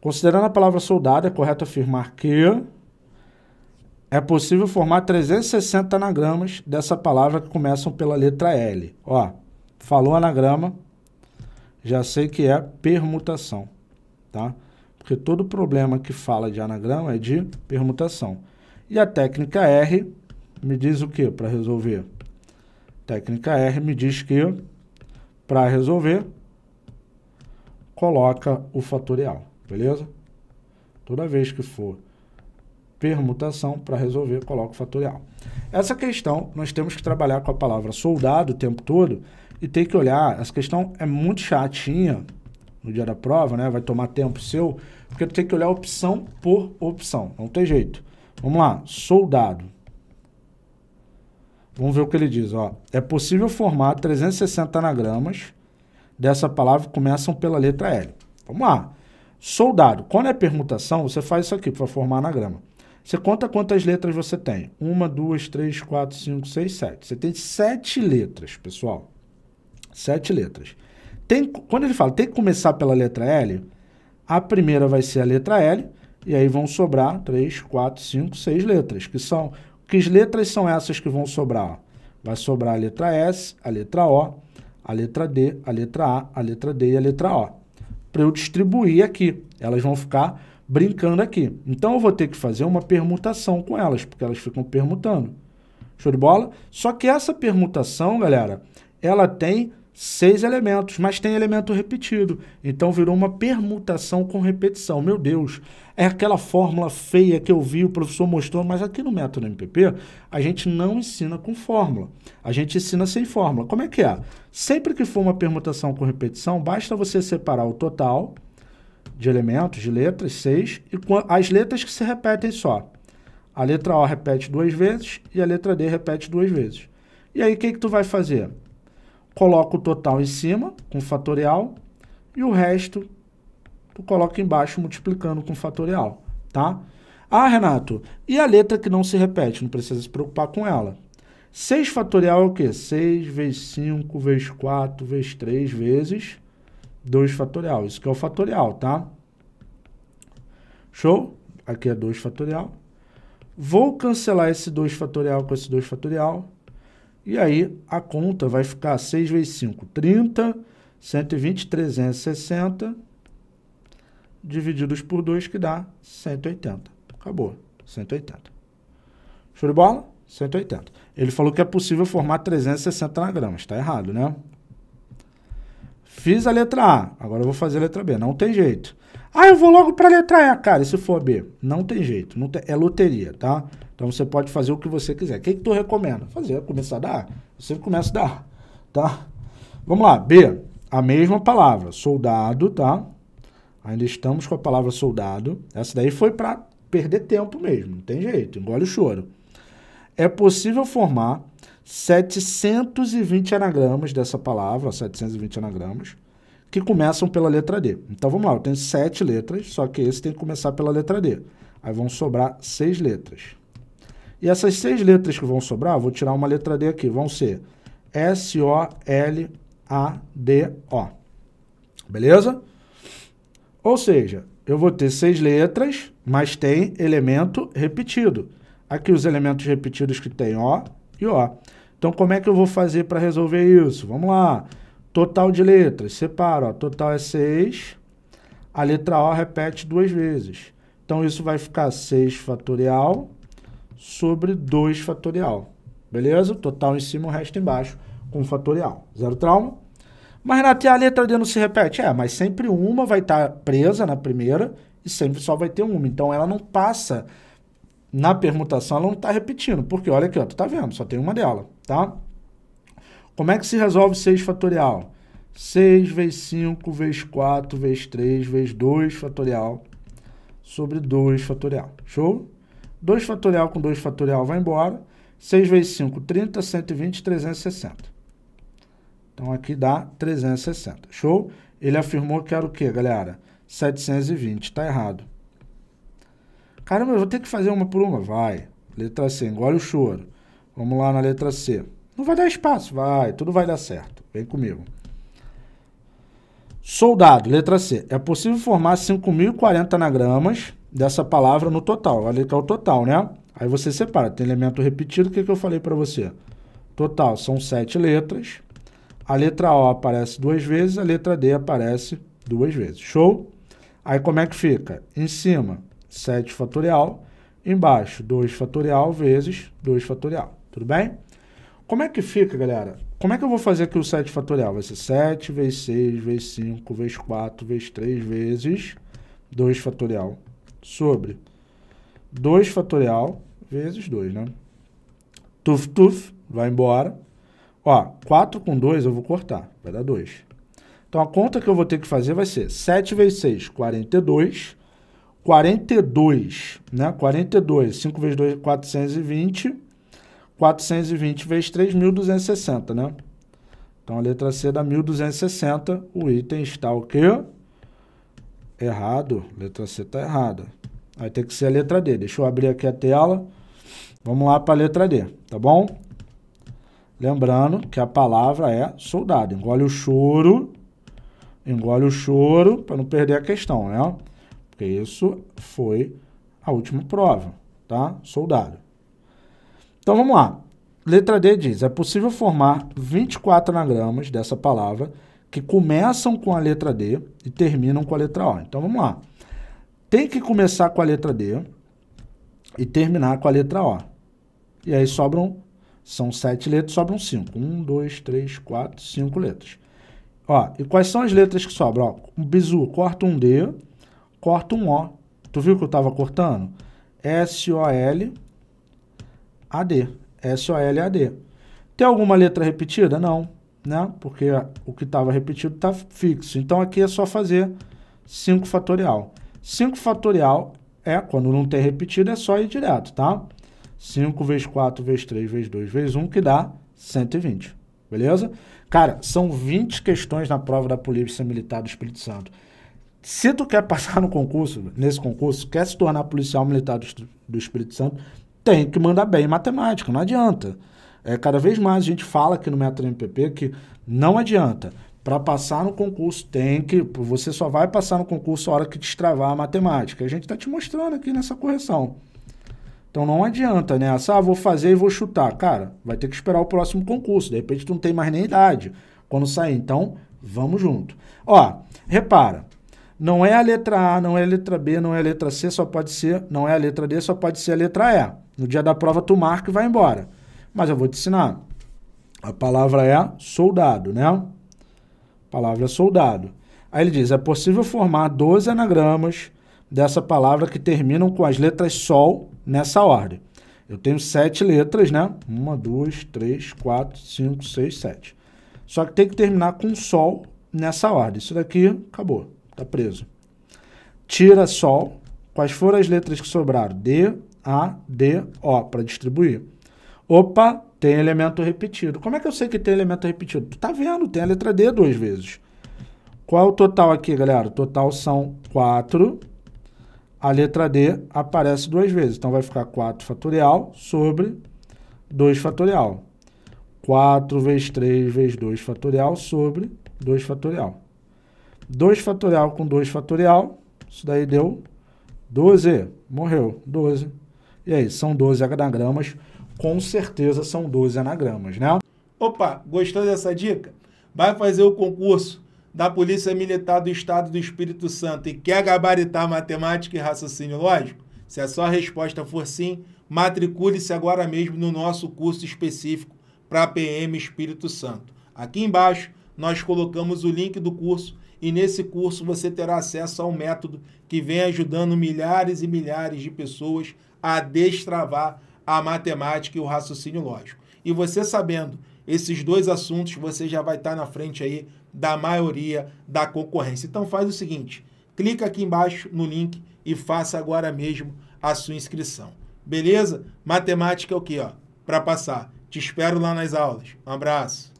Considerando a palavra soldado, é correto afirmar que é possível formar 360 anagramas dessa palavra que começam pela letra L. Ó, falou anagrama, já sei que é permutação, tá? Porque todo problema que fala de anagrama é de permutação. E a técnica R me diz o que para resolver? Técnica R me diz que para resolver coloca o fatorial. Beleza? Toda vez que for permutação, para resolver, coloco fatorial. Essa questão, nós temos que trabalhar com a palavra soldado o tempo todo e tem que olhar. Essa questão é muito chatinha no dia da prova, né? Vai tomar tempo seu, porque tu tem que olhar opção por opção. Não tem jeito. Vamos lá, soldado. Vamos ver o que ele diz, ó. É possível formar 360 anagramas dessa palavra que começam pela letra L. Vamos lá. Soldado. Quando é permutação, você faz isso aqui para formar anagrama. Você conta quantas letras você tem. Uma, duas, três, quatro, cinco, seis, sete. Você tem sete letras, pessoal. Sete letras. Tem, quando ele fala, tem que começar pela letra L, a primeira vai ser a letra L, e aí vão sobrar três, quatro, cinco, seis letras, que são... Que letras são essas que vão sobrar? Vai sobrar a letra S, a letra O, a letra D, a letra A, a letra D e a letra O para eu distribuir aqui. Elas vão ficar brincando aqui. Então eu vou ter que fazer uma permutação com elas, porque elas ficam permutando. Show de bola? Só que essa permutação, galera, ela tem seis elementos, mas tem elemento repetido. Então virou uma permutação com repetição. Meu Deus, é aquela fórmula feia que eu vi, o professor mostrou, mas aqui no método MPP a gente não ensina com fórmula. A gente ensina sem fórmula. Como é que é? Sempre que for uma permutação com repetição, basta você separar o total de elementos, de letras, seis, e as letras que se repetem só. A letra O repete duas vezes e a letra D repete duas vezes. E aí o que, que tu vai fazer? coloca o total em cima com fatorial e o resto tu coloca embaixo multiplicando com fatorial, tá? Ah, Renato, e a letra que não se repete? Não precisa se preocupar com ela. 6 fatorial é o quê? 6 vezes 5, vezes 4, vezes 3, vezes 2 fatorial. Isso que é o fatorial, tá? Show? Aqui é 2 fatorial. Vou cancelar esse 2 fatorial com esse 2 fatorial. E aí a conta vai ficar 6 vezes 5, 30, 120, 360, divididos por 2, que dá 180. Acabou, 180. Show de bola? 180. Ele falou que é possível formar 360 anagramas. Está errado, né? Fiz a letra A, agora eu vou fazer a letra B. Não tem jeito. Ah, eu vou logo para a letra E, cara, e se for B. Não tem jeito, não tem, é loteria, tá? Então você pode fazer o que você quiser. O que, que tu recomenda? Fazer, começar a dar. Você começa a dar, tá? Vamos lá, B, a mesma palavra, soldado, tá? Ainda estamos com a palavra soldado. Essa daí foi para perder tempo mesmo, não tem jeito, engole o choro. É possível formar 720 anagramas dessa palavra, 720 anagramas, que começam pela letra D. Então vamos lá, eu tenho sete letras, só que esse tem que começar pela letra D. Aí vão sobrar seis letras. E essas seis letras que vão sobrar, vou tirar uma letra D aqui, vão ser S-O-L-A-D-O. Beleza? Ou seja, eu vou ter seis letras, mas tem elemento repetido. Aqui os elementos repetidos que tem O e O. Então como é que eu vou fazer para resolver isso? Vamos lá. Vamos lá. Total de letras, separa, ó, total é 6, a letra O repete duas vezes. Então, isso vai ficar 6 fatorial sobre 2 fatorial. Beleza? Total em cima, o resto embaixo, com fatorial. Zero trauma? Mas, Renato, e a letra D não se repete? É, mas sempre uma vai estar tá presa na primeira e sempre só vai ter uma. Então, ela não passa na permutação, ela não está repetindo. Porque, olha aqui, ó, tu tá vendo, só tem uma dela, tá? Como é que se resolve 6 fatorial? 6 vezes 5 vezes 4 vezes 3 vezes 2 fatorial sobre 2 fatorial. Show? 2 fatorial com 2 fatorial vai embora. 6 vezes 5, 30, 120, 360. Então aqui dá 360. Show? Ele afirmou que era o que, galera? 720. Está errado. Caramba, eu vou ter que fazer uma por uma? Vai. Letra C, engole o choro. Vamos lá na letra C. Não vai dar espaço, vai, tudo vai dar certo. Vem comigo. Soldado, letra C. É possível formar 5.040 anagramas dessa palavra no total. Olha que é o total, né? Aí você separa. Tem elemento repetido, o que, que eu falei para você? Total são sete letras. A letra O aparece duas vezes, a letra D aparece duas vezes. Show? Aí como é que fica? Em cima, 7 fatorial. Embaixo, 2 fatorial vezes 2 fatorial. Tudo bem? Como é que fica, galera? Como é que eu vou fazer aqui o 7 fatorial? Vai ser 7 vezes 6 vezes 5 vezes 4 vezes 3 vezes 2 fatorial sobre 2 fatorial vezes 2, né? Tuf, tuf, vai embora. Ó, 4 com 2 eu vou cortar, vai dar 2. Então a conta que eu vou ter que fazer vai ser 7 vezes 6, 42. 42, né? 42, 5 vezes 2, 420 420 vezes 3, 1.260, né? Então, a letra C dá 1.260. O item está o quê? Errado. Letra C está errada. Vai ter que ser a letra D. Deixa eu abrir aqui a tela. Vamos lá para a letra D, tá bom? Lembrando que a palavra é soldado. Engole o choro. Engole o choro para não perder a questão, né? Porque isso foi a última prova, tá? Soldado. Então vamos lá. Letra D diz: é possível formar 24 anagramas dessa palavra que começam com a letra D e terminam com a letra O. Então vamos lá. Tem que começar com a letra D e terminar com a letra O. E aí sobram, são sete letras, sobram cinco. Um, dois, três, quatro, cinco letras. Ó, e quais são as letras que sobram? Ó, um bizu, corta um D, corta um O. Tu viu que eu estava cortando? S-O-L, AD, S-O-L-A-D. Tem alguma letra repetida? Não, né? Porque o que estava repetido está fixo. Então, aqui é só fazer 5 fatorial. 5 fatorial é, quando não tem repetido, é só ir direto, tá? 5 vezes 4 vezes 3 vezes 2 vezes 1, que dá 120, beleza? Cara, são 20 questões na prova da Polícia Militar do Espírito Santo. Se tu quer passar no concurso, nesse concurso, quer se tornar policial militar do, do Espírito Santo, tem que mandar bem em matemática, não adianta. É, cada vez mais a gente fala aqui no Método MPP que não adianta. Para passar no concurso, tem que. Você só vai passar no concurso a hora que destravar a matemática. A gente está te mostrando aqui nessa correção. Então não adianta, né? Ah, vou fazer e vou chutar. Cara, vai ter que esperar o próximo concurso. De repente tu não tem mais nem idade quando sair. Então, vamos junto. Ó, repara. Não é a letra A, não é a letra B, não é a letra C, só pode ser. Não é a letra D, só pode ser a letra E. No dia da prova tu marca e vai embora. Mas eu vou te ensinar. A palavra é soldado, né? A palavra é soldado. Aí ele diz: é possível formar 12 anagramas dessa palavra que terminam com as letras sol nessa ordem. Eu tenho sete letras, né? Uma, duas, três, quatro, cinco, seis, sete. Só que tem que terminar com sol nessa ordem. Isso daqui acabou, tá preso. Tira sol. Quais foram as letras que sobraram? D, a, D, O, para distribuir. Opa, tem elemento repetido. Como é que eu sei que tem elemento repetido? Tu tá vendo, tem a letra D duas vezes. Qual é o total aqui, galera? O total são 4. A letra D aparece duas vezes. Então vai ficar 4 fatorial sobre 2 fatorial. 4 vezes 3 vezes 2 fatorial sobre 2 fatorial. 2 fatorial com 2 fatorial, isso daí deu 12. Morreu, 12. E aí, são 12 anagramas, com certeza são 12 anagramas, né? Opa, gostou dessa dica? Vai fazer o concurso da Polícia Militar do Estado do Espírito Santo e quer gabaritar matemática e raciocínio lógico? Se a sua resposta for sim, matricule-se agora mesmo no nosso curso específico para PM Espírito Santo. Aqui embaixo nós colocamos o link do curso e nesse curso você terá acesso a um método que vem ajudando milhares e milhares de pessoas a destravar a matemática e o raciocínio lógico. E você sabendo esses dois assuntos, você já vai estar na frente aí da maioria da concorrência. Então faz o seguinte, clica aqui embaixo no link e faça agora mesmo a sua inscrição. Beleza? Matemática é o que, ó? Para passar. Te espero lá nas aulas. Um abraço.